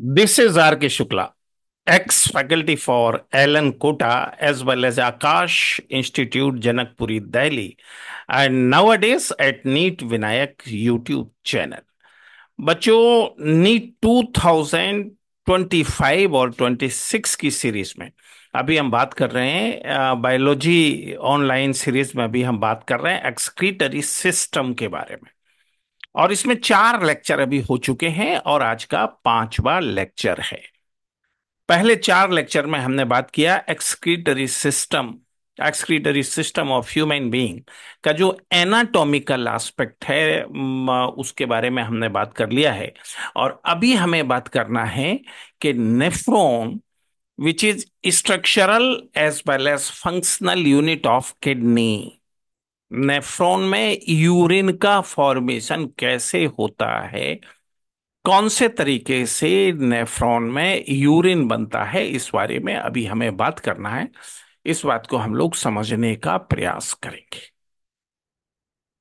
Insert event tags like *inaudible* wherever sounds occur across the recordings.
This is R K Shukla ex faculty for Allen Kota as well as Aakash institute Janakpuri Delhi and nowadays at NEET Vinayak YouTube channel बच्चों NEET two thousand twenty five और twenty six की series में अभी हम बात कर रहे हैं बायोलॉजी ऑनलाइन सीरीज में अभी हम बात कर रहे हैं एक्सक्रीटरी सिस्टम के बारे में और इसमें चार लेक्चर अभी हो चुके हैं और आज का पांचवा लेक्चर है पहले चार लेक्चर में हमने बात किया excretory system excretory system of human being का जो एनाटॉमिकल एस्पेक्ट है उसके बारे में हमने बात कर लिया है और अभी हमें बात करना है कि nephron which is structural as well as functional unit of kidney nephron में यूरिन का फॉर्मेशन कैसे होता है कौन से तरीके से नेफ्रॉन में यूरिन बनता है इस बारे में अभी हमें बात करना है इस बात को हम लोग समझने का प्रयास करेंगे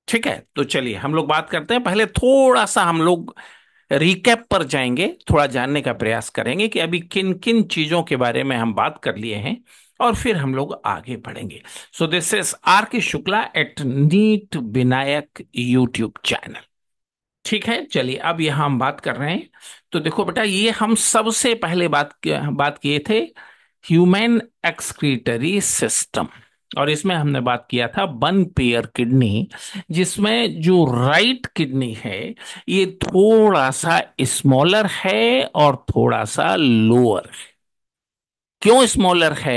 ठीक है तो चलिए हम लोग बात करते हैं पहले थोड़ा सा हम लोग रिकैप पर जाएंगे थोड़ा जानने का प्रयास करेंगे कि अभी किन किन चीजों के बारे में हम बात कर लिए हैं और फिर हम लोग आगे बढ़ेंगे सो this is R K Shukla at NEET Vinayak YouTube channel ठीक है चलिए अब यहां हम बात कर रहे हैं तो देखो बेटा ये हम सबसे पहले बात बात किए थे ह्यूमन एक्सक्रीटरी सिस्टम और इसमें हमने बात किया था वन पेयर किडनी जिसमें जो राइट किडनी है ये थोड़ा सा स्मॉलर है और थोड़ा सा लोअर है क्यों स्मॉलर है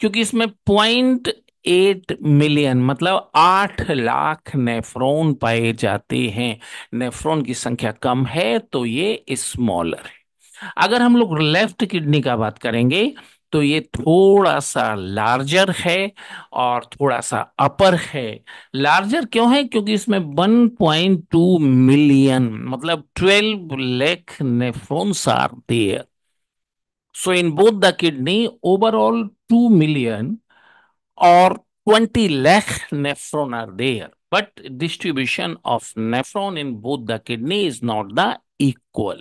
क्योंकि इसमें पॉइंट एट मिलियन मतलब आठ लाख नेफ्रोन पाए जाते हैं नेफ्रोन की संख्या कम है तो ये स्मॉलर है अगर हम लोग लेफ्ट किडनी का बात करेंगे तो ये थोड़ा सा लार्जर है और थोड़ा सा अपर है लार्जर क्यों है क्योंकि इसमें 1.2 मिलियन मतलब 12 lakh nephrons are there So in both the kidney, overall 2 million or 20 lakh nephron are there. But distribution of nephron in both the kidney is not the equal.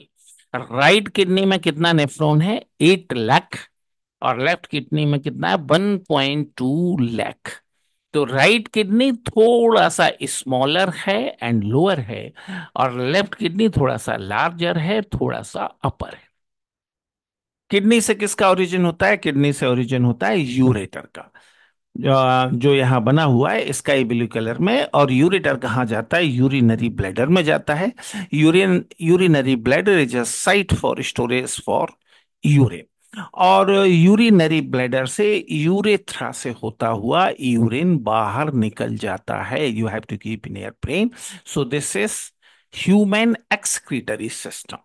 right kidney mein kitna nephron hai 8 lakh और left kidney mein kitna hai 1.2 lakh two lakh तो right kidney थोड़ा सा smaller है and lower है और left kidney थोड़ा सा larger है थोड़ा सा अपर है किडनी से किसका ओरिजिन होता है किडनी से ओरिजिन होता है यूरेटर का जो यहाँ बना हुआ है स्काई ब्लू कलर में और यूरेटर कहाँ जाता है यूरिनरी ब्लैडर में जाता है urine urinary bladder is a site for storage for urea और यूरिनरी ब्लैडर से यूरेथ्रा से होता हुआ यूरिन बाहर निकल जाता है you have to keep in your brain so this is human excretory system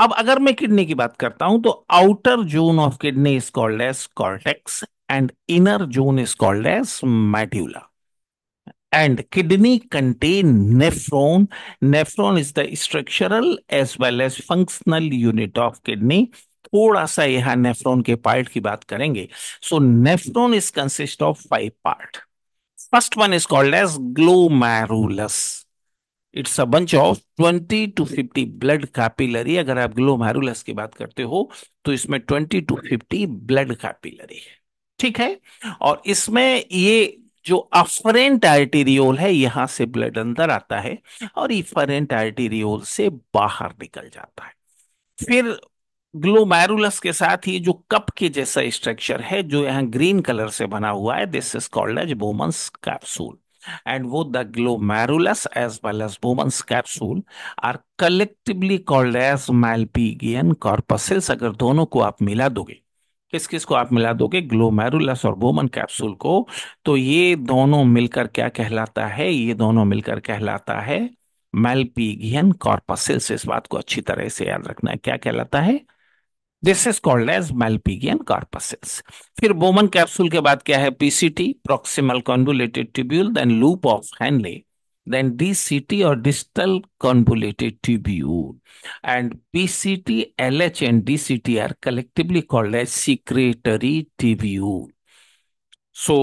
अब अगर मैं किडनी की बात करता हूं तो outer zone of kidney is called as cortex and inner zone is called as medulla and kidney contain nephron nephron is the structural as well as functional unit of kidney थोड़ा सा यहां nephron के part की बात करेंगे so nephron is consist of five part first one is called as glomerulus it's a bunch of twenty to fifty blood capillary अगर आप glomerulus की बात करते हो तो इसमें twenty to fifty blood capillary है ठीक है और इसमें ये जो अफरेंट आर्टेरियोल है यहां से ब्लड अंदर आता है और इफरेंट आर्टेरियोल से बाहर निकल जाता है फिर ग्लोमेरुलस के साथ ही जो कप के जैसा स्ट्रक्चर है जो यहाँ ग्रीन कलर से बना हुआ है this is called as Bowman's capsule and both the glomerulus as well as Bowman's capsule are collectively called as Malpighian corpuscles अगर दोनों को आप मिला दोगे किस किस को आप मिला दोगे ग्लोमेरुलस और बोमन कैप्सूल को तो ये दोनों मिलकर क्या कहलाता है ये दोनों मिलकर कहलाता है मेलपीगियन कॉर्पसिल्स इस बात को अच्छी तरह से याद रखना है क्या कहलाता है this is called as Malpighian corpuscles फिर बोमन कैप्सूल के बाद क्या है PCT proximal convoluted tubule then loop of Henle then DCT और distal convoluted tubule and PCT LH and DCT are collectively called as secretory tubule so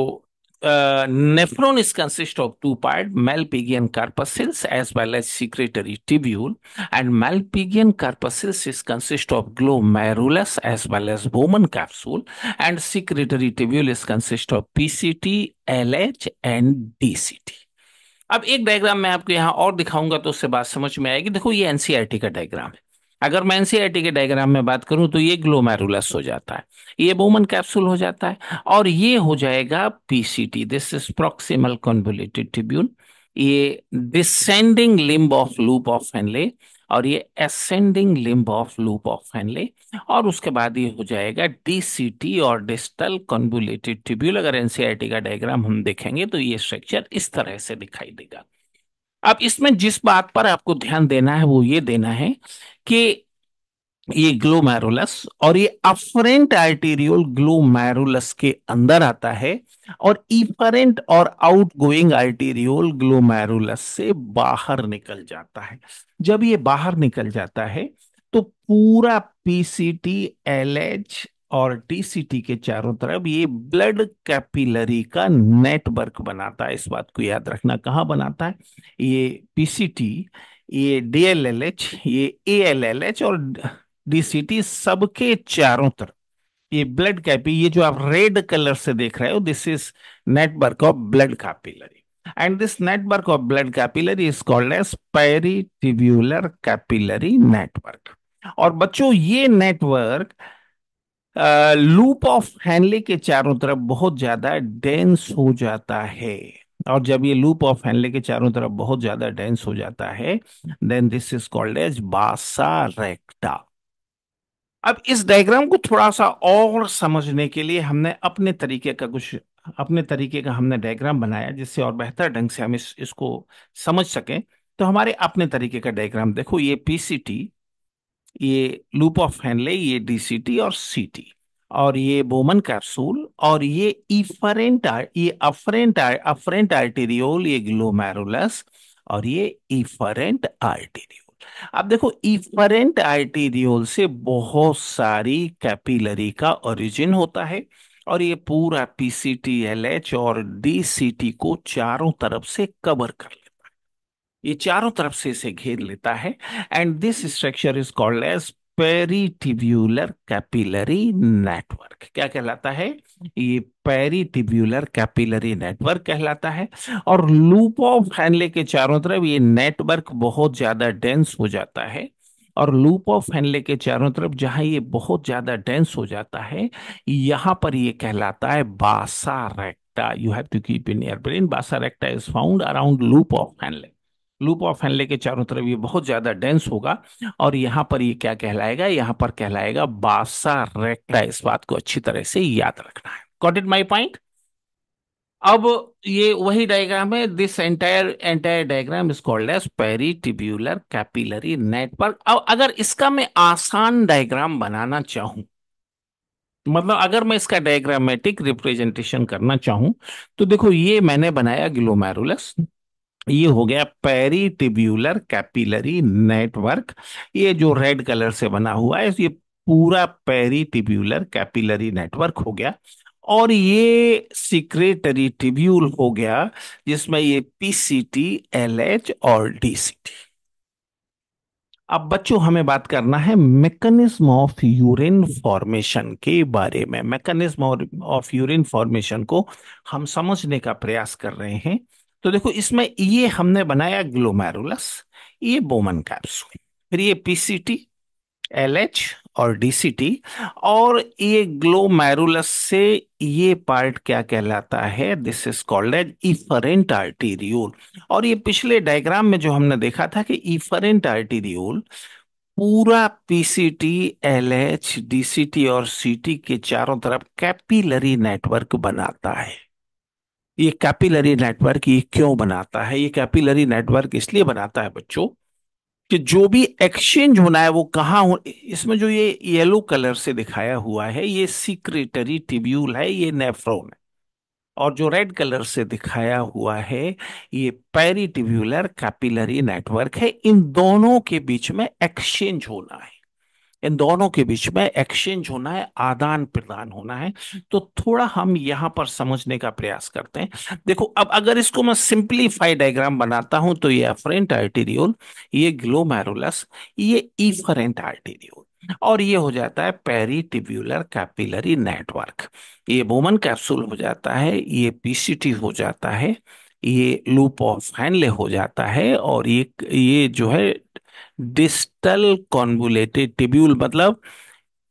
nephron is consist of two part malpighian corpuscles as well as secretory tubule and malpighian corpuscles is consist of glomerulus as well as Bowman capsule and secretory tubule is consist of PCT, LH and DCT. अब एक diagram मैं आपको यहाँ और दिखाऊंगा तो उससे बात समझ में आएगी देखो ये एनसीईआरटी का डायग्राम है अगर मैं एनसीआरटी e के डायग्राम में बात करूं तो ये ग्लोमेरुलस हो जाता है ये बोमन कैप्सूल हो जाता है और ये हो जाएगा PCT this is proximal convoluted tubule ये descending limb of loop of Henle और ये ascending limb of loop of Henle और उसके बाद ये हो जाएगा डीसीटी और डिस्टल कॉन्वुलेटेड ट्रिब्यूल अगर एनसीआरटी e का डायग्राम हम देखेंगे तो ये स्ट्रक्चर इस तरह से दिखाई देगा अब इसमें जिस बात पर आपको ध्यान देना है वो ये देना है कि ये ग्लोमेरुलस और ये अफरेंट आर्टेरियोल ग्लोमेरुलस के अंदर आता है और इफरेंट और आउट गोइंग आर्टेरियोल ग्लोमेरुलस से बाहर निकल जाता है जब ये बाहर निकल जाता है तो पूरा पीसीटी एलएच और टीसीटी के चारों तरफ ये ब्लड कैपिलरी का नेटवर्क बनाता है इस बात को याद रखना कहाँ बनाता है ये पीसीटी ये डीएलएलएच ये एएलएलएच और डीसीटी सबके चारों तरफ ये ब्लड कैपी ये जो आप रेड कलर से देख रहे हो this is network of blood capillary and this network of blood capillary is called as peritubular capillary network और बच्चों ये नेटवर्क लूप ऑफ हैनले के चारों तरफ बहुत ज्यादा डेंस हो जाता है और जब ये लूप ऑफ हैनले के चारों तरफ बहुत ज्यादा डेंस हो जाता है then this is called as vasa recta अब इस डायग्राम को थोड़ा सा और समझने के लिए हमने अपने तरीके का कुछ अपने तरीके का हमने डायग्राम बनाया जिससे और बेहतर ढंग से हम इस इसको समझ सकें तो हमारे अपने तरीके का डायग्राम देखो ये पीसीटी ये लूप ऑफ हैंडले ये डीसीटी और सीटी और ये बोमन कैप्सूल और ये इफरेंट ये अफरेंट अफरेंट आर्टेरियोल ये ग्लोमेरुलस और ये इफरेंट आर्टेरियोल अब देखो इफरेंट आर्टेरियोल से बहुत सारी कैपिलरी का ओरिजिन होता है और ये पूरा पीसीटी एलएच और डीसीटी को चारों तरफ से कवर कर ये चारों तरफ से इसे घेर लेता है and this structure is called as tubular capillary network क्या कहलाता है ये पेरीटिब्यूलर कैपिलरी नेटवर्क कहलाता है और लूप ऑफ फैनले के चारों तरफ ये नेटवर्क बहुत ज्यादा डेंस हो जाता है और लूप ऑफ फैनले के चारों तरफ जहां ये बहुत ज्यादा डेंस हो जाता है यहां पर ये कहलाता है vasa recta you have to keep in your brain vasa recta is found around loop of Henle loop of Henle के चारों तरफ ये बहुत ज्यादा डेंस होगा और यहाँ पर ये क्या कहलाएगा यहाँ पर कहलाएगा बासा रेक्टा इस बात को अच्छी तरह से याद रखना है गॉट इट माई पॉइंट अब ये वही डायग्राम है this entire entire diagram is called as peritubular capillary network अब अगर इसका मैं आसान डायग्राम बनाना चाहूं मतलब अगर मैं इसका डायग्रामेटिक रिप्रेजेंटेशन करना चाहूं तो देखो ये मैंने बनाया ग्लोमेरुलस ये हो गया पेरी टिब्यूलर कैपिलरी नेटवर्क ये जो रेड कलर से बना हुआ है ये पूरा पेरी टिब्यूलर कैपिलरी नेटवर्क हो गया और ये सिक्रेटरी टिब्यूल हो गया जिसमें ये पीसीटी एलएच और डीसीटी अब बच्चों हमें बात करना है मैकेनिज्म ऑफ यूरिन फॉर्मेशन के बारे में मैकेनिज्म ऑफ यूरिन फॉर्मेशन को हम समझने का प्रयास कर रहे हैं तो देखो इसमें ये हमने बनाया ग्लोमेरुलस ये बोमन कैप्सूल फिर ये पीसीटी एलएच और डीसीटी और ये ग्लोमेरुलस से ये पार्ट क्या कहलाता है this is called as efferent arteriole और ये पिछले डायग्राम में जो हमने देखा था कि इफरेंट आर्टीरियोल पूरा पीसीटी एलएच डीसीटी और सीटी के चारों तरफ कैपिलरी नेटवर्क बनाता है ये कैपिलरी नेटवर्क ये क्यों बनाता है ये कैपिलरी नेटवर्क इसलिए बनाता है बच्चों कि जो भी एक्सचेंज होना है वो कहाँ हो इसमें जो ये येलो कलर से दिखाया हुआ है ये सीक्रेटरी टिब्यूल है ये नेफ्रोन है और जो रेड कलर से दिखाया हुआ है ये पेरी टिब्यूलर कैपिलरी नेटवर्क है इन दोनों के बीच में एक्सचेंज होना है इन दोनों के बीच में एक्सचेंज होना है आदान प्रदान होना है तो थोड़ा हम यहां पर समझने का प्रयास करते हैं देखो अब अगर इसको मैं सिंप्लीफाइड डायग्राम बनाता हूं तो ये एफरेंट आर्टीरियोल ये ग्लोमेरुलस ये इफरेंट आर्टीरियोल और ये हो जाता है पेरीटिब्यूलर कैपिलरी नेटवर्क ये बोमन कैप्सूल हो जाता है ये पीसीटी हो जाता है ये लूप ऑफ हैनले हो जाता है और ये ये जो है डिस्टल कॉन्बुलेटेड टिब्यूल मतलब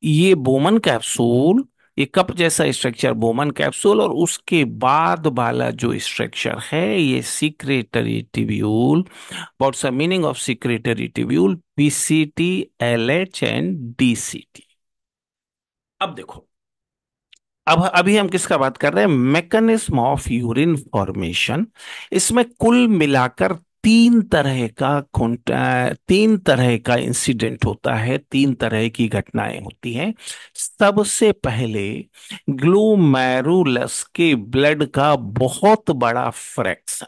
ये बोमन कैप्सूल ये कप जैसा स्ट्रक्चर बोमन कैप्सूल और उसके बाद वाला जो स्ट्रक्चर है ये secretory tubule what the meaning of secretory tubule PCT LH and DCT अब देखो अब अभी हम किसका बात कर रहे हैं मैकेनिज्म ऑफ यूरिन फॉर्मेशन इसमें कुल मिलाकर तीन तरह का तीन तरह का इंसिडेंट होता है तीन तरह की घटनाएं होती हैं सबसे पहले ग्लूमेरुलस के ब्लड का बहुत बड़ा फ्रैक्शन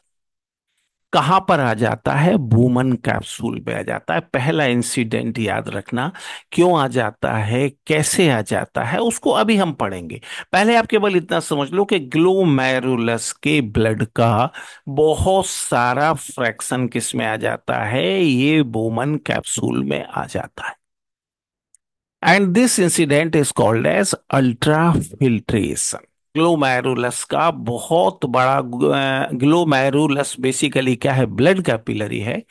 कहा पर आ जाता है बूमन कैप्सूल पे आ जाता है पहला इंसिडेंट याद रखना क्यों आ जाता है कैसे आ जाता है उसको अभी हम पढ़ेंगे पहले आप केवल इतना समझ लो कि ग्लोमेरुलस के ब्लड का बहुत सारा फ्रैक्शन किस में आ जाता है ये बूमन कैप्सूल में आ जाता है and this incident is called as ultrafiltration glomerulus का बहुत बड़ा ग्लोमेरुलस बेसिकली क्या है ब्लड कैपिलरी है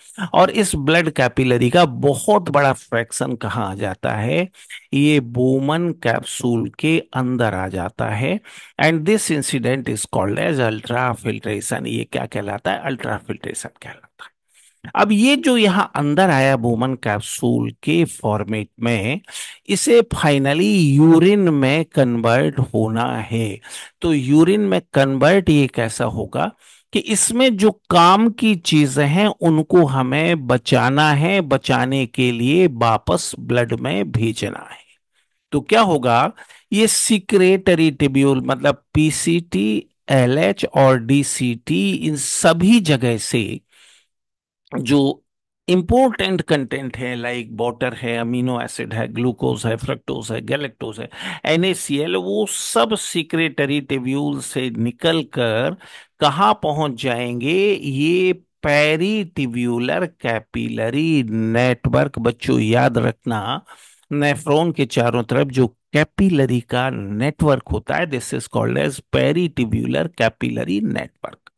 और इस ब्लड कैपिलरी का बहुत बड़ा फ्रैक्शन कहाँ आ जाता है ये बोमन कैप्सूल के अंदर आ जाता है and this incident is called as ultrafiltration ये क्या कहलाता है अल्ट्रा फिल्ट्रेशन कहलाता है अब ये जो यहाँ अंदर आया वोमन कैप्सूल के फॉर्मेट में इसे फाइनली यूरिन में कन्वर्ट होना है तो यूरिन में कन्वर्ट ये कैसा होगा कि इसमें जो काम की चीजें हैं उनको हमें बचाना है बचाने के लिए वापस ब्लड में भेजना है तो क्या होगा ये सीक्रेटरी टिब्यूल मतलब पीसीटी एलएच और डीसीटी इन सभी जगह से जो इम्पोर्टेंट कंटेंट है लाइक वाटर है अमीनो एसिड है ग्लूकोज है फ्रक्टोज है गैलेक्टोज है एन वो सब सीक्रेटरी टिब्यूल से निकल कर कहाँ पहुंच जाएंगे ये पेरीटिब्यूलर कैपिलरी नेटवर्क बच्चों याद रखना नेफ्रोन के चारों तरफ जो कैपिलरी का नेटवर्क होता है this is called as peritubular capillary network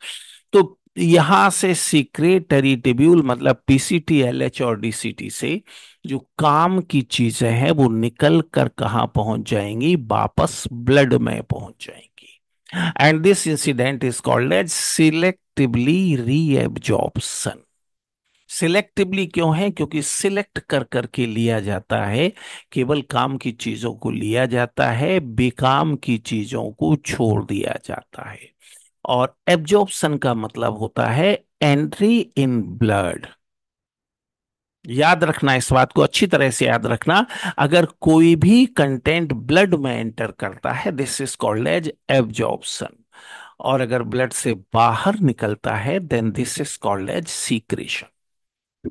तो यहाँ से सीक्रेटरी ट्रिब्यूल मतलब पीसीटी एलएच और डीसीटी से जो काम की चीजें हैं वो निकल कर कहाँ पहुंच जाएंगी वापस ब्लड में पहुंच जाएंगी and this incident is called as selectively reabsorption selectively क्यों है क्योंकि सिलेक्ट कर करके लिया जाता है केवल काम की चीजों को लिया जाता है बेकाम की चीजों को छोड़ दिया जाता है और एब्जॉर्प्शन का मतलब होता है एंट्री इन ब्लड याद रखना इस बात को अच्छी तरह से याद रखना अगर कोई भी कंटेंट ब्लड में एंटर करता है this is called as absorption और अगर ब्लड से बाहर निकलता है then this is called as secretion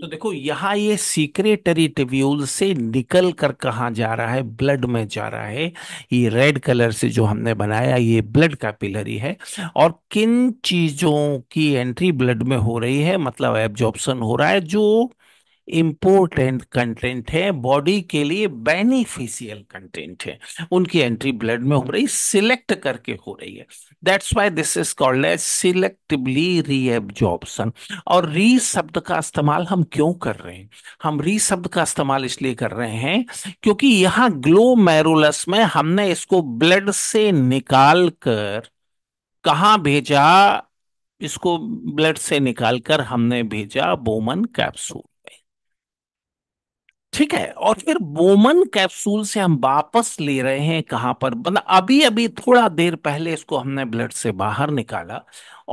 तो देखो यहाँ ये सीक्रेटरी टिब्यूल से निकल कर कहाँ जा रहा है ब्लड में जा रहा है ये रेड कलर से जो हमने बनाया ये ब्लड कैपिलरी है और किन चीजों की एंट्री ब्लड में हो रही है मतलब एब्जॉर्प्शन हो रहा है जो इम्पोर्टेंट कंटेंट है बॉडी के लिए बेनिफिशियल कंटेंट है उनकी एंट्री ब्लड में हो रही सिलेक्ट करके हो रही है that's why this is called as selectively reabsorption और री शब्द का इस्तेमाल हम क्यों कर रहे हैं हम री शब्द का इस्तेमाल इसलिए कर रहे हैं क्योंकि यहाँ ग्लो मैरुलस में हमने इसको ब्लड से निकाल कर कहाँ भेजा इसको ब्लड से निकालकर हमने भेजा बोमन कैप्सूल ठीक है और फिर बोमन कैप्सूल से हम वापस ले रहे हैं कहां पर मतलब अभी अभी थोड़ा देर पहले इसको हमने ब्लड से बाहर निकाला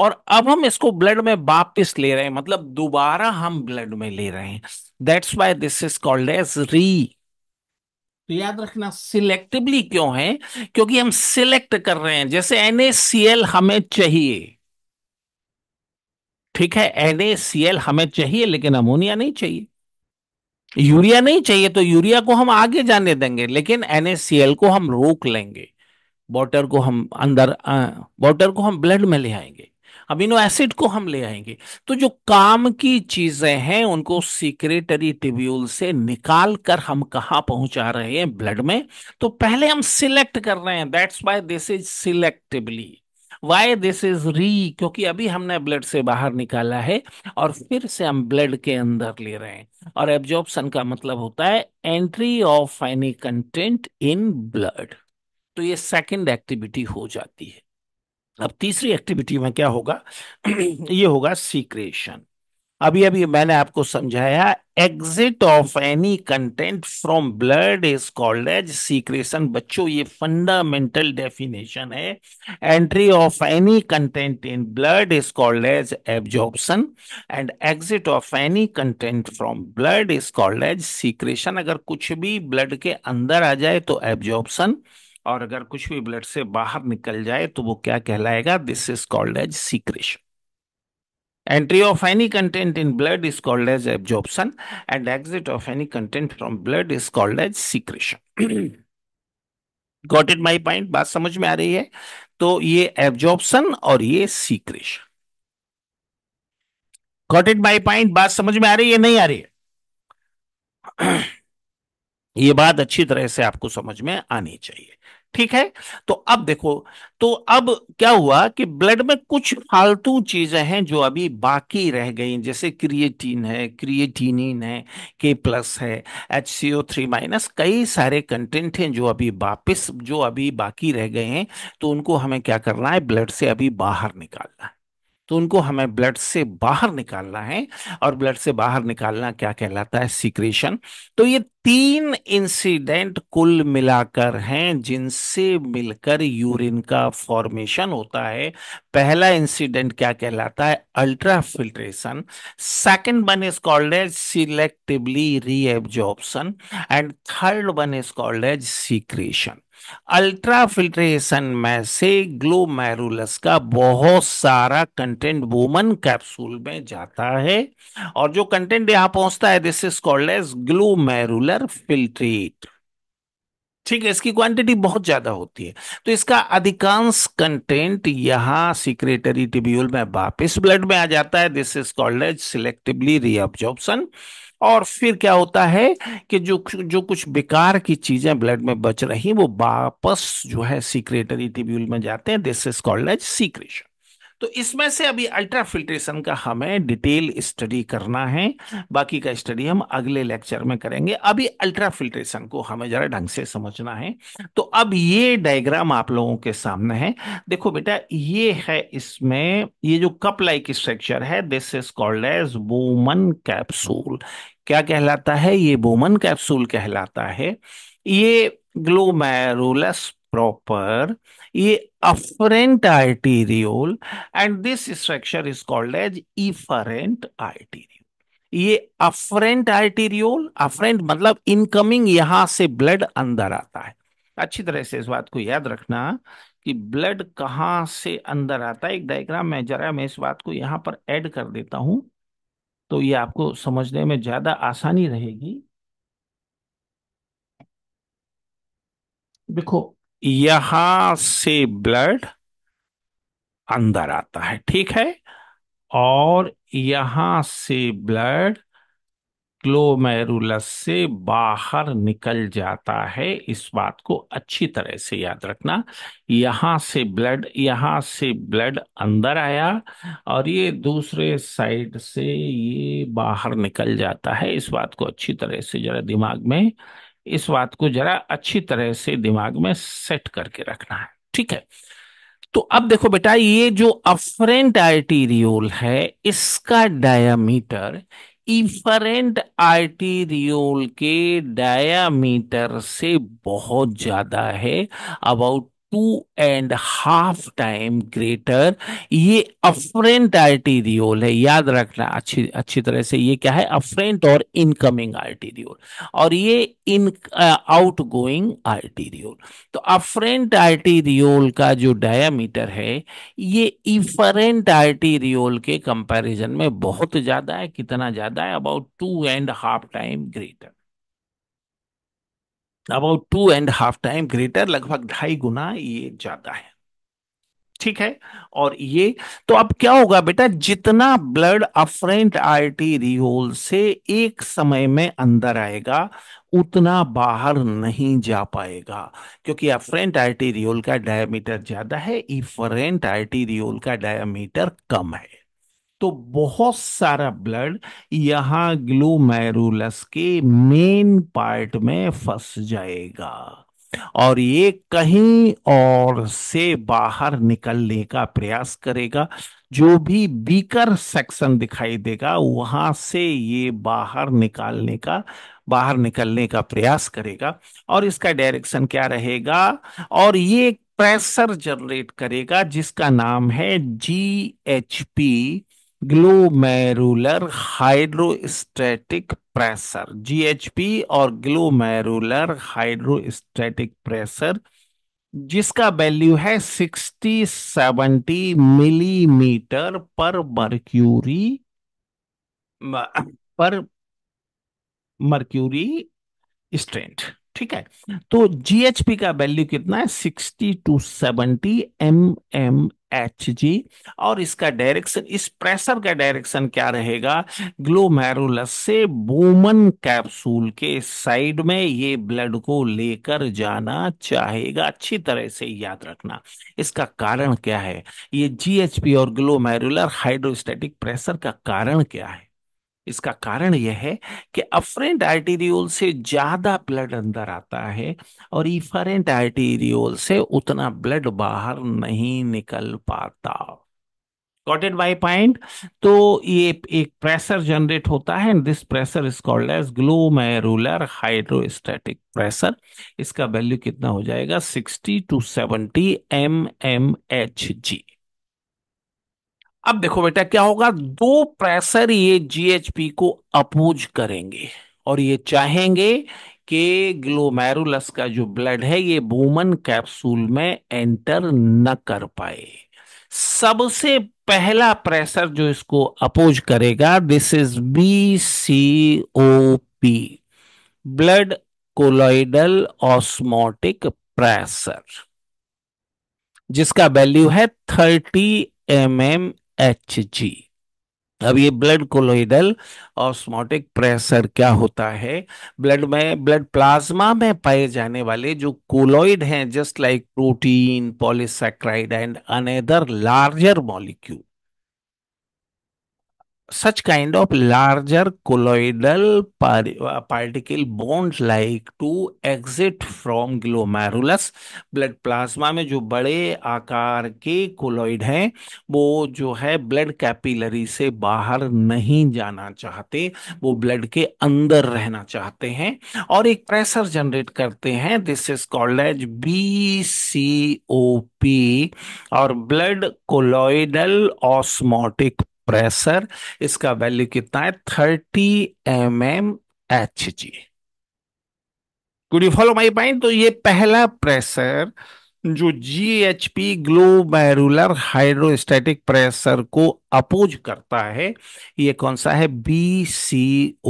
और अब हम इसको ब्लड में वापस ले रहे हैं मतलब दोबारा हम ब्लड में ले रहे हैं that's why this is called as re तो याद रखना सिलेक्टिवली क्यों है क्योंकि हम सिलेक्ट कर रहे हैं जैसे एन हमें चाहिए ठीक है एन हमें चाहिए लेकिन अमोनिया नहीं चाहिए यूरिया नहीं चाहिए तो यूरिया को हम आगे जाने देंगे लेकिन एनएससीएल को हम रोक लेंगे वॉटर को हम अंदर वॉटर को हम ब्लड में ले आएंगे अमीनो एसिड को हम ले आएंगे तो जो काम की चीजें हैं उनको सीक्रेटरी टिब्यूल से निकाल कर हम कहा पहुंचा रहे हैं ब्लड में तो पहले हम सिलेक्ट कर रहे हैं that's why this is selectively why this is re क्योंकि अभी हमने ब्लड से बाहर निकाला है और फिर से हम ब्लड के अंदर ले रहे हैं और एब्जॉर्बन का मतलब होता है entry of any content in blood तो ये सेकंड एक्टिविटी हो जाती है अब तीसरी एक्टिविटी में क्या होगा *clears throat* ये होगा सीक्रेशन अभी अभी मैंने आपको समझाया exit of any content from blood is called as secretion बच्चों ये फंडामेंटल डेफिनेशन है entry of any content in blood is called as absorption and exit of any content from blood is called as secretion अगर कुछ भी blood के अंदर आ जाए तो एब्जॉर्प्शन और अगर कुछ भी ब्लड से बाहर निकल जाए तो वो क्या कहलाएगा this is called as secretion entry of any content in blood is called as absorption and exit of any content from blood is called as secretion got it my point बात समझ में आ रही है तो ये एब्जॉर्प्शन और ये secretion got it my point बात समझ में आ रही है नहीं आ रही है *clears throat* ये बात अच्छी तरह से आपको समझ में आनी चाहिए ठीक है तो अब देखो तो अब क्या हुआ कि ब्लड में कुछ फालतू चीजें हैं जो अभी बाकी रह गई जैसे क्रिएटिन है क्रिएटिनिन है के प्लस है H C O three minus कई सारे कंटेंट हैं जो अभी वापिस जो अभी बाकी रह गए हैं तो उनको हमें क्या करना है ब्लड से अभी बाहर निकालना है तो उनको हमें ब्लड से बाहर निकालना है और ब्लड से बाहर निकालना क्या कहलाता है सीक्रेशन तो ये तीन इंसिडेंट कुल मिलाकर हैं जिनसे मिलकर यूरिन का फॉर्मेशन होता है पहला इंसिडेंट क्या कहलाता है ultrafiltration second one is called as selectively reabsorption and third one is called as secretion ultrafiltration में से ग्लोमेरुलस का बहुत सारा कंटेंट वोमन कैप्सूल में जाता है और जो कंटेंट यहां पहुंचता है this is called as glomerular filtrate ठीक है इसकी क्वांटिटी बहुत ज्यादा होती है तो इसका अधिकांश कंटेंट यहां सीक्रेटरी टिब्यूल में वापस ब्लड में आ जाता है this is called as selectively reabsorption और फिर क्या होता है कि जो जो कुछ बेकार की चीजें ब्लड में बच रही वो वापस जो है सीक्रेटरी टिब्यूल में जाते हैं this is called as secretion तो इसमें से अभी अल्ट्रा फिल्ट्रेशन का हमें डिटेल स्टडी करना है बाकी का स्टडी हम अगले लेक्चर में करेंगे अभी अल्ट्रा फिल्ट्रेशन को हमें जरा ढंग से समझना है तो अब ये डायग्राम आप लोगों के सामने है देखो बेटा ये है इसमें ये जो कप लाइक स्ट्रक्चर है this is called as Bowman capsule क्या कहलाता है ये वोमन कैप्सूल कहलाता है ये ग्लोमेरुलस प्रॉपर ये afferent arteriole and this structure is called as efferent arteriole ये अफरेंट आर्टीरियोल अफरेंट मतलब इनकमिंग यहां से ब्लड अंदर आता है अच्छी तरह से इस बात को याद रखना कि ब्लड कहाँ से अंदर आता है एक डायग्राम में जरा मैं इस बात को यहां पर ऐड कर देता हूं तो ये आपको समझने में ज्यादा आसानी रहेगी देखो यहां से ब्लड अंदर आता है ठीक है और यहां से ब्लड क्लोमेरुलस से बाहर निकल जाता है इस बात को अच्छी तरह से याद रखना यहां से ब्लड यहां से ब्लड अंदर आया और ये दूसरे साइड से ये बाहर निकल जाता है इस बात को अच्छी तरह से जरा दिमाग में इस बात को जरा अच्छी तरह से दिमाग में सेट करके रखना है ठीक है तो अब देखो बेटा ये जो अफरेंट आर्टीरियोल है इसका डायामीटर इफरेंट आर्टीरियोल के डायामीटर से बहुत ज्यादा है about two and half time greater ये अफरेंट आर्टीरियोल है याद रखना अच्छी अच्छी तरह से ये क्या है अफरेंट और इनकमिंग आर्टीरियोल और ये इन आउट गोइंग आर्टीरियोल तो अफरेंट आर्टीरियोल का जो डायमीटर है ये इफरेंट आर्टीरियोल के कंपैरिजन में बहुत ज्यादा है कितना ज्यादा है about two and half time greater about two and half time greater लगभग ढाई गुना ये ज्यादा है ठीक है और ये तो अब क्या होगा बेटा जितना ब्लड अफ्रेंट आर्टीरियोल से एक समय में अंदर आएगा उतना बाहर नहीं जा पाएगा क्योंकि अफ्रेंट आर्टीरियोल का डायमीटर ज्यादा है इफरेंट आर्टीरियोल का डायमीटर कम है तो बहुत सारा ब्लड यहां ग्लूमेरुलस के मेन पार्ट में फंस जाएगा और ये कहीं और से बाहर निकलने का प्रयास करेगा जो भी बीकर सेक्शन दिखाई देगा वहां से ये बाहर निकालने का बाहर निकलने का प्रयास करेगा और इसका डायरेक्शन क्या रहेगा और ये प्रेशर जनरेट करेगा जिसका नाम है G H P glomerular hydrostatic pressure GHP और ग्लोमेरुलर हाइड्रोस्टैटिक प्रेशर जिसका वैल्यू है 60 70 मिलीमीटर पर मर्क्यूरी पर मर्क्यूरी स्ट्रेंथ ठीक है तो जीएचपी का वैल्यू कितना है 60 to 70 M M H G और इसका डायरेक्शन इस प्रेशर का डायरेक्शन क्या रहेगा ग्लोमेरुलस से बोमन कैप्सूल के साइड में ये ब्लड को लेकर जाना चाहेगा अच्छी तरह से याद रखना इसका कारण क्या है ये जीएचपी और ग्लोमेरुलर हाइड्रोस्टेटिक प्रेशर का कारण क्या है इसका कारण यह है कि अफरेंट आर्टीरियोल से ज्यादा ब्लड अंदर आता है और इफरेंट आर्टीरियोल से उतना ब्लड बाहर नहीं निकल पाता गॉटेड बाय पॉइंट तो ये एक प्रेशर जनरेट होता है and this pressure is called as glomerular hydrostatic pressure इसका वैल्यू कितना हो जाएगा 60 to 70 M M H G अब देखो बेटा क्या होगा दो प्रेशर ये जीएचपी को अपोज करेंगे और ये चाहेंगे कि ग्लोमेरुलस का जो ब्लड है ये वूमन कैप्सूल में एंटर न कर पाए सबसे पहला प्रेशर जो इसको अपोज करेगा this is B C O P blood colloidal osmotic pressure जिसका वैल्यू है thirty M M H G अब ये ब्लड कोलोइडल ऑस्मोटिक प्रेशर क्या होता है ब्लड में ब्लड प्लाज्मा में पाए जाने वाले जो कोलोइड हैं just like protein polysaccharide and another larger molecule such kind of larger colloidal particle particle like to exit from from blood plasma में जो बड़े आकार के कोलोइड हैं वो जो है ब्लड कैपिलरी से बाहर नहीं जाना चाहते वो ब्लड के अंदर रहना चाहते हैं और एक प्रेशर जनरेट करते हैं this is called as B C O P और ब्लड कोलॉइडल ऑस्मोटिक प्रेशर इसका वैल्यू कितना है thirty M M H G good you follow my point तो ये पहला प्रेशर जो G H P glomerular hydrostatic pressure को अपोज करता है ये कौन सा है बी सी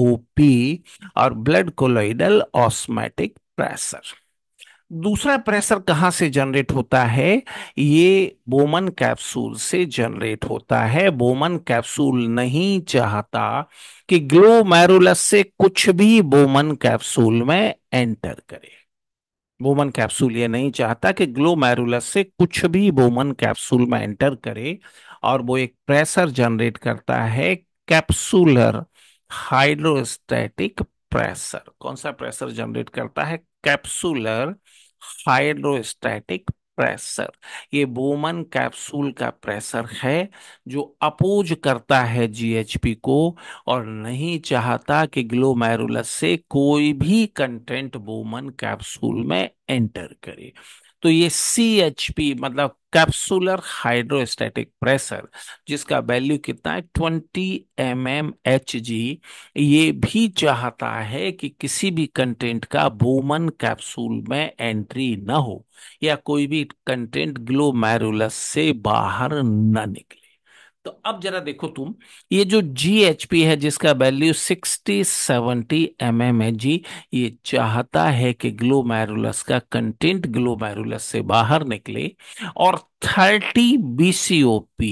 ओ पी और ब्लड कोलोइडल ऑस्मेटिक प्रेशर दूसरा प्रेशर कहाँ से जनरेट होता है ये बोमन कैप्सूल से जनरेट होता है बोमन कैप्सूल नहीं चाहता कि ग्लोमेरुलस से कुछ भी बोमन कैप्सूल में एंटर करे बोमन कैप्सूल ये नहीं चाहता कि ग्लोमेरुलस से कुछ भी बोमन कैप्सूल में एंटर करे और वो एक प्रेशर जनरेट करता है कैप्सूलर हाइड्रोस्टैटिक प्रेशर कौन सा प्रेशर जनरेट करता है कैप्सुलर हाइड्रोस्टैटिक प्रेशर ये बोमन कैप्सूल का प्रेशर है जो अपोज करता है जीएचपी को और नहीं चाहता कि ग्लोमेरुलस से कोई भी कंटेंट बोमन कैप्सूल में एंटर करे तो ये सी एच पी मतलब कैप्सुलर हाइड्रोस्टेटिक प्रेशर जिसका वैल्यू कितना है twenty M M H G ये भी चाहता है कि किसी भी कंटेंट का बोमन कैप्सूल में एंट्री न हो या कोई भी कंटेंट ग्लोमेरुलस से बाहर न निकले तो अब जरा देखो तुम ये जो GHP है जिसका वैल्यू 60 70 एम mm है जी ये चाहता है कि ग्लोमेरुलस का कंटेंट ग्लोमेरुलस से बाहर निकले और 30 BCOP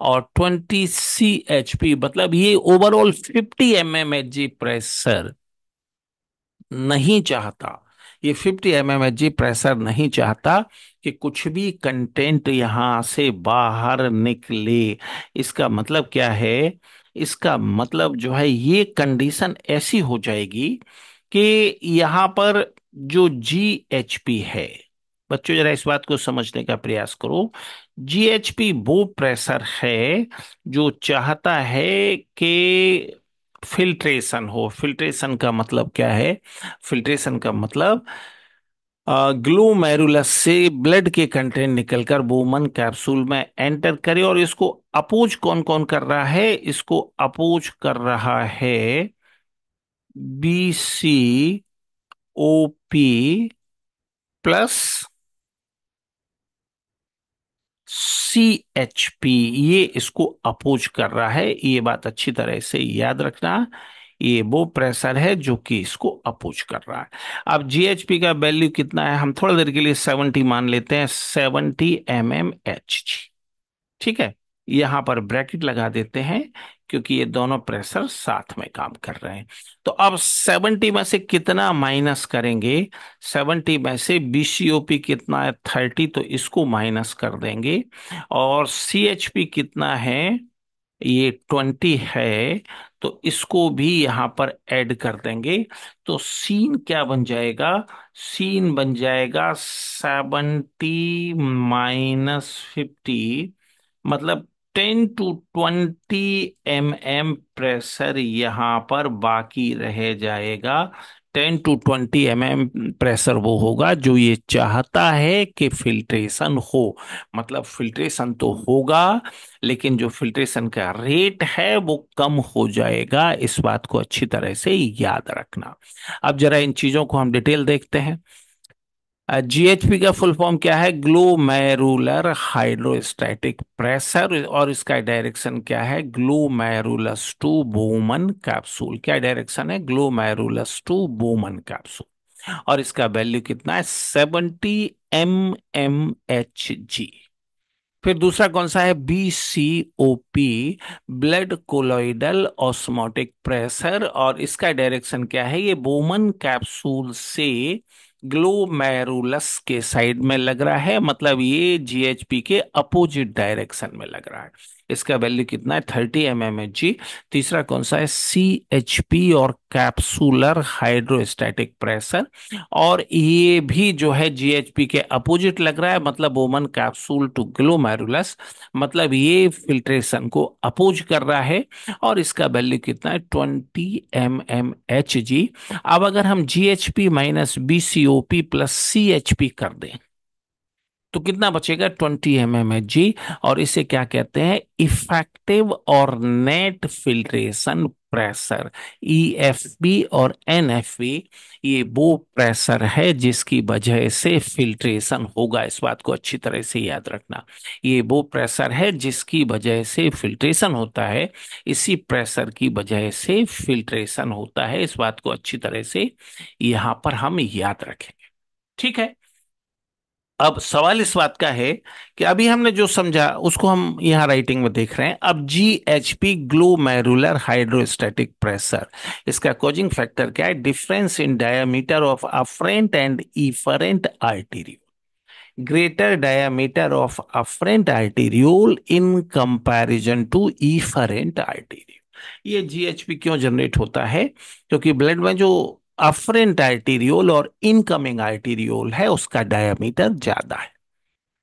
और 20 CHP मतलब ये ओवरऑल 50 एम mm प्रेशर नहीं चाहता ये 50 एम mm प्रेशर नहीं चाहता कि कुछ भी कंटेंट यहाँ से बाहर निकले इसका मतलब क्या है इसका मतलब जो है ये कंडीशन ऐसी हो जाएगी कि यहाँ पर जो जी एच पी है बच्चों जरा इस बात को समझने का प्रयास करो पी वो प्रेशर है जो चाहता है कि फिल्ट्रेशन हो फिल्ट्रेशन का मतलब क्या है फिल्ट्रेशन का मतलब ग्लूमेरुलस से ब्लड के कंटेंट निकलकर बोमन कैप्सूल में एंटर करे और इसको अपोज कौन कौन कर रहा है इसको अपोज कर रहा है B C O P plus C H P ये इसको अपोज कर रहा है ये बात अच्छी तरह से याद रखना ये वो प्रेशर है जो कि इसको अपोज कर रहा है अब जीएचपी का वैल्यू कितना है हम थोड़ा देर के लिए सेवनटी मान लेते हैं seventy M M H G ठीक है यहां पर ब्रैकेट लगा देते हैं क्योंकि ये दोनों प्रेशर साथ में काम कर रहे हैं तो अब 70 में से कितना माइनस करेंगे 70 में से बीसीओपी कितना है 30 तो इसको माइनस कर देंगे और सीएचपी कितना है ये 20 है तो इसको भी यहां पर ऐड कर देंगे तो सीन क्या बन जाएगा सीन बन जाएगा सेवनटी माइनस फिफ्टी मतलब ten to twenty M M pressure यहां पर बाकी रह जाएगा ten to twenty M M pressure वो होगा जो ये चाहता है कि फिल्ट्रेशन हो मतलब फिल्ट्रेशन तो होगा लेकिन जो फिल्ट्रेशन का रेट है वो कम हो जाएगा इस बात को अच्छी तरह से याद रखना अब जरा इन चीज़ों को हम डिटेल देखते हैं जीएचपी का फुल फॉर्म क्या है ग्लोमेरुलर हाइड्रोस्टैटिक प्रेशर और इसका डायरेक्शन क्या है ग्लोमेरुलस टू बोमन कैप्सूल क्या डायरेक्शन है ग्लोमेरुलस टू बोमन कैप्सूल और इसका वैल्यू कितना है seventy M M H G फिर दूसरा कौन सा है B C O P blood colloidal osmotic pressure और इसका डायरेक्शन क्या है ये बोमन कैप्सूल से ग्लोमेरुलस के साइड में लग रहा है मतलब ये जीएचपी के अपोजिट डायरेक्शन में लग रहा है इसका वैल्यू कितना है thirty M M H G तीसरा कौन सा है सी एच पी और कैप्सूलर हाइड्रोस्टैटिक प्रेशर और ये भी जो है जी एच पी के अपोजिट लग रहा है मतलब ओमन कैप्सूल टू ग्लोमैरुलस मतलब ये फिल्ट्रेशन को अपोज कर रहा है और इसका वैल्यू कितना है twenty M M H G अब अगर हम G H P minus B C O P plus C H P कर दें तो कितना बचेगा twenty M M H G और इसे क्या कहते हैं इफेक्टिव और net filtration pressure E F B और एन एफ बी ये वो प्रेशर है जिसकी वजह से फिल्ट्रेशन होगा इस बात को अच्छी तरह से याद रखना ये वो प्रेशर है जिसकी वजह से फिल्ट्रेशन होता है इसी प्रेशर की वजह से फिल्ट्रेशन होता है इस बात को अच्छी तरह से यहाँ पर हम याद रखेंगे ठीक है अब सवाल इस बात का है कि अभी हमने जो समझा उसको हम यहाँ राइटिंग में देख रहे हैं अब G H P glomerular hydrostatic pressure इसका कोजिंग फैक्टर क्या है difference in diameter of afferent and efferent arteriole greater diameter of afferent arteriole in comparison to efferent arteriole ये पी क्यों जनरेट होता है क्योंकि ब्लड में जो अफरेंट आर्टीरियोल और इनकमिंग आर्टीरियोल है उसका डायमीटर ज्यादा है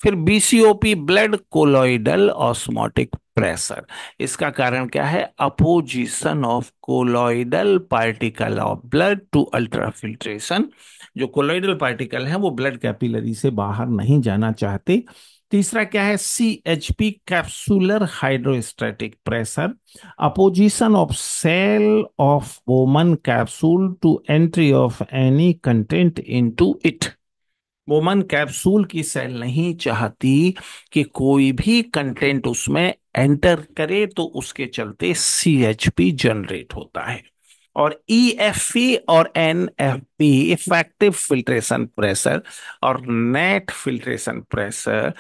फिर BCOP blood colloidal osmotic pressure इसका कारण क्या है opposition of colloidal particle of blood to ultrafiltration जो कोलोइडल पार्टिकल है वो ब्लड कैपिलरी से बाहर नहीं जाना चाहते तीसरा क्या है C H P capsular hydrostatic pressure opposition of cell of Bowman capsule to entry of any content into it Bowman capsule की सेल नहीं चाहती कि कोई भी कंटेंट उसमें एंटर करे तो उसके चलते सी एच पी जनरेट होता है और ई e एफ और N F P effective filtration pressure और net filtration pressure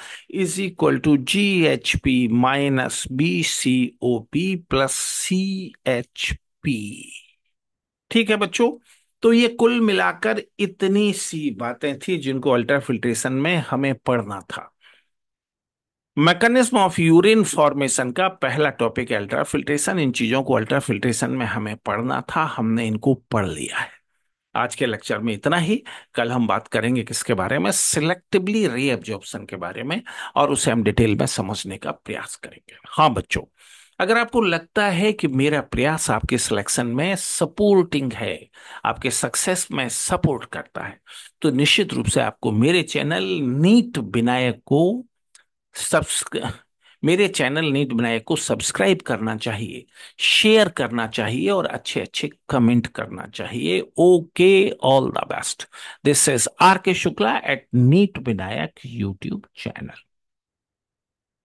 is equal to G H P minus B C O P plus C H P ठीक है बच्चों तो ये कुल मिलाकर इतनी सी बातें थी जिनको अल्ट्रा फिल्ट्रेशन में हमें पढ़ना था मैकेनिज्म ऑफ यूरिन फॉर्मेशन का पहला टॉपिक अल्ट्रा फिल्ट्रेशन इन चीजों को अल्ट्रा फिल्ट्रेशन में हमें पढ़ना था हमने इनको पढ़ लिया है आज के लेक्चर में इतना ही कल हम बात करेंगे किसके बारे में सिलेक्टिवली रीएब्जॉर्प्शन के बारे में और उसे हम डिटेल में समझने का प्रयास करेंगे हाँ बच्चों अगर आपको लगता है कि मेरा प्रयास आपके सिलेक्शन में सपोर्टिंग है आपके सक्सेस में सपोर्ट करता है तो निश्चित रूप से आपको मेरे चैनल नीट विनायक को सब्सक्र मेरे चैनल नीट विनायक को सब्सक्राइब करना चाहिए शेयर करना चाहिए और अच्छे अच्छे कमेंट करना चाहिए okay all the best this is R K Shukla at NEET Vinayak YouTube channel